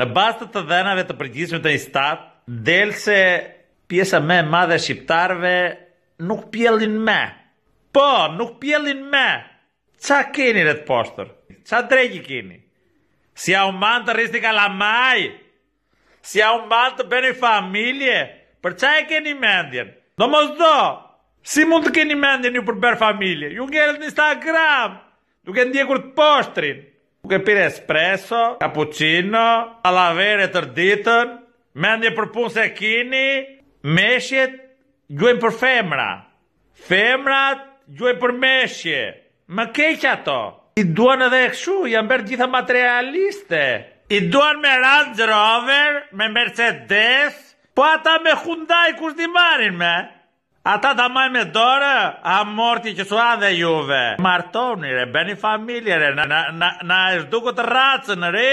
Në bastë të të dhenave të përgjithme të një delë se pjesa me madhe shqiptarve nuk pjellin me. Po, nuk pjellin me. Qa keni dhe të poshtër? Qa drejki keni? Si a unë të rristi ka Si a unë të bërë i familje? Për qa e keni mendjen? Do mos do! Si mund të keni mendjen ju për bërë familje? Ju ngerët në Instagram! Duke ndjekur të poshtërin! Και πήρε εσπρέσο, καπουτσίνο, αλαβέρε τορτίτων, με αντιπροπούν σε εκείνη, μέσχε γιουέν προ φέμρα. Φέμρα γιουέν προ μέσχε. Μα το. Η ντουάν εδέξου, η αμπέρτη θα ματρεαλίστε. Η ντουάν με Range ρόβερ, με Mercedes, πάτα με Hyundai κουστιμάρι με. Ata ta maj me dore, a morti që su adhe juve. Martoni, re, beni familje, re, na, na, na, na, na, na, na,